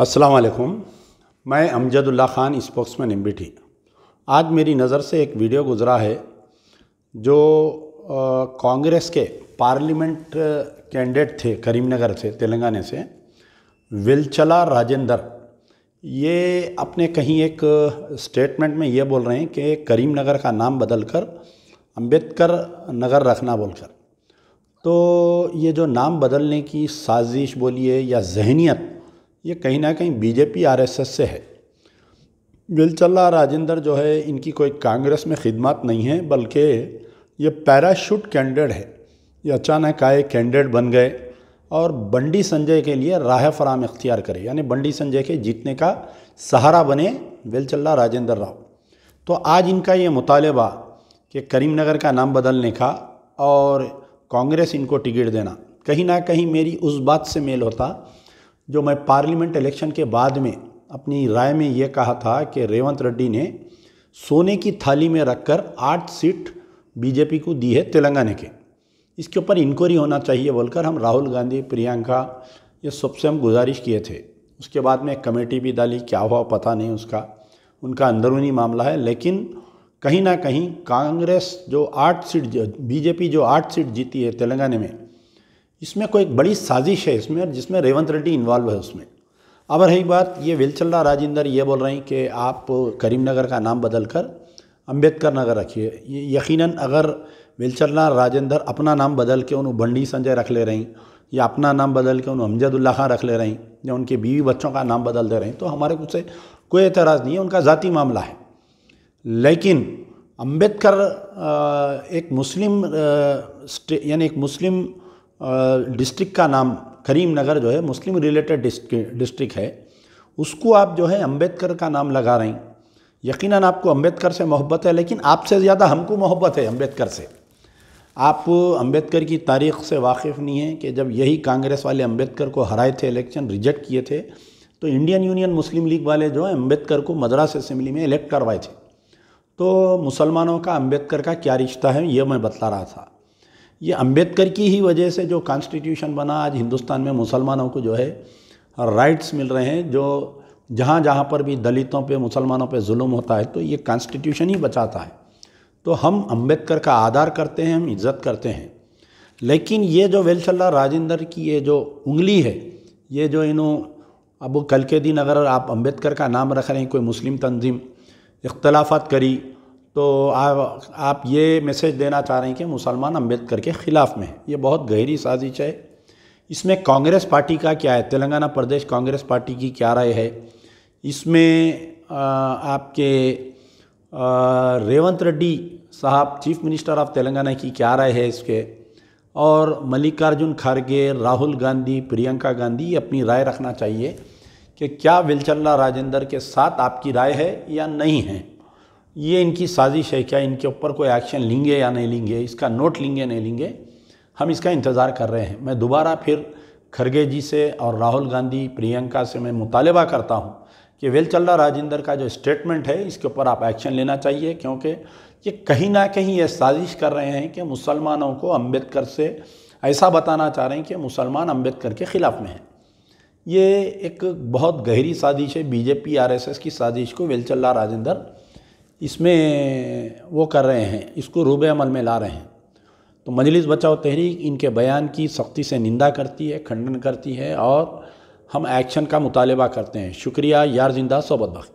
अस्सलाम वालेकुम मैं Amjadullah Khan spokesman M B आज मेरी नज़र से एक वीडियो गुज़रा है जो कांग्रेस के पार्लियामेंट कैंडिडेट थे करीमनगर से तेलंगाना से विलचला राजेंद्र ये अपने कहीं एक स्टेटमेंट में ये बोल रहे हैं कि करीमनगर का नाम बदल कर अम्बेडकर नगर रखना बोलकर तो ये जो नाम बदलने की साजिश बोलिए या जहनीत ये कहीं ना कहीं बीजेपी आरएसएस से है बिलचल्ला राजेंद्र जो है इनकी कोई कांग्रेस में खिदमत नहीं है बल्कि ये पैराशूट कैंडिडेट है ये अचानक आए कैंडिडेट बन गए और बंडी संजय के लिए राह फराम इख्तियार करे यानी बंडी संजय के जीतने का सहारा बने बिलचल्ला राजेंद्र राव तो आज इनका ये मुतालबा कि करीमनगर का नाम बदलने का और कांग्रेस इनको टिकट देना कहीं ना कहीं मेरी उस बात से मेल होता जो मैं पार्लियामेंट इलेक्शन के बाद में अपनी राय में ये कहा था कि रेवंत रेड्डी ने सोने की थाली में रखकर आठ सीट बीजेपी को दी है तेलंगाना के इसके ऊपर इंक्वायरी होना चाहिए बोलकर हम राहुल गांधी प्रियंका ये सबसे हम गुजारिश किए थे उसके बाद में कमेटी भी डाली क्या हुआ पता नहीं उसका उनका अंदरूनी मामला है लेकिन कहीं ना कहीं कांग्रेस जो आठ सीट बीजेपी जो आठ सीट जीती है तेलंगाना में इसमें कोई एक बड़ी साजिश है इसमें जिसमें रेवंत रेड्डी इन्वॉल्व है उसमें अब रही बात ये विलचल्ला राजेंद्र ये बोल रहे हैं कि आप करीमनगर का नाम बदल कर अम्बेडकर नगर रखिए यकीनन अगर विलचल्ला राजेंद्र अपना नाम बदल के उन्होंने बंडी संजय रख ले रही या अपना नाम बदल के उन्होंने अमजदुल्ला खां रख ले रही या उनके बीवी बच्चों का नाम बदल दे रहे हैं तो हमारे कुछ से कोई एतराज़ नहीं है उनका ज़ाती मामला है लेकिन अम्बेडकर एक मुस्लिम यानी एक मुस्लिम डिस्ट्रिक्ट का नाम करीमनगर जो है मुस्लिम रिलेटेड डिस्ट्रिक्ट है उसको आप जो है अंबेडकर का नाम लगा रही यकीन आपको अंबेडकर से मोहब्बत है लेकिन आपसे ज़्यादा हमको मोहब्बत है अंबेडकर से आप अंबेडकर की तारीख से वाकिफ़ नहीं हैं कि जब यही कांग्रेस वाले अंबेडकर को हराए थे इलेक्शन रिजेक्ट किए थे तो इंडियन यूनियन मुस्लिम लीग वाले जो है अम्बेडकर को मद्रास असम्बली में इलेक्ट करवाए थे तो मुसलमानों का अम्बेडकर का क्या रिश्ता है ये मैं बता रहा था ये अंबेडकर की ही वजह से जो कॉन्स्टिट्यूशन बना आज हिंदुस्तान में मुसलमानों को जो है राइट्स मिल रहे हैं जो जहाँ जहाँ पर भी दलितों पे मुसलमानों पे जुल्म होता है तो ये कॉन्स्टिट्यूशन ही बचाता है तो हम अंबेडकर का आदर करते हैं हम इज्जत करते हैं लेकिन ये जो वेलशल्ला राजेंद्र की ये जो उंगली है ये जो इन्हों अब कल के दिन अगर आप अंबेडकर का नाम रख रहे हैं कोई मुस्लिम तंजीम इख्तलाफात करी तो आप आप ये मैसेज देना चाह रहे हैं कि मुसलमान अम्बेडकर के ख़िलाफ़ में ये बहुत गहरी साजिश है इसमें कांग्रेस पार्टी का क्या है तेलंगाना प्रदेश कांग्रेस पार्टी की क्या राय है इसमें आपके रेवंत रेड्डी साहब चीफ मिनिस्टर ऑफ तेलंगाना की क्या राय है इसके और मल्लिकार्जुन खड़गे राहुल गांधी प्रियंका गांधी अपनी राय रखना चाहिए कि क्या विलचल्ला राजेंद्र के साथ आपकी राय है या नहीं है ये इनकी साजिश है क्या इनके ऊपर कोई एक्शन लेंगे या नहीं लेंगे इसका नोट लेंगे नहीं लेंगे हम इसका इंतज़ार कर रहे हैं मैं दोबारा फिर खरगे जी से और राहुल गांधी प्रियंका से मैं मुतालबा करता हूँ कि वेलचल्ला राजेंद्र का जो स्टेटमेंट है इसके ऊपर आप एक्शन लेना चाहिए क्योंकि ये कहीं ना कहीं ये साजिश कर रहे हैं कि मुसलमानों को अम्बेडकर से ऐसा बताना चाह रहे हैं कि मुसलमान अम्बेडकर के ख़िलाफ़ में हैं ये एक बहुत गहरी साजिश है बीजेपी आरएसएस की साजिश को वेलचल्ला राजेंद्र इसमें वो कर रहे हैं इसको रूब अमल में ला रहे हैं तो मजलिस बचाओ तहरीक इनके बयान की सख्ती से निंदा करती है खंडन करती है और हम एक्शन का मुतालबा करते हैं शुक्रिया यार जिंदा सोबत बख्त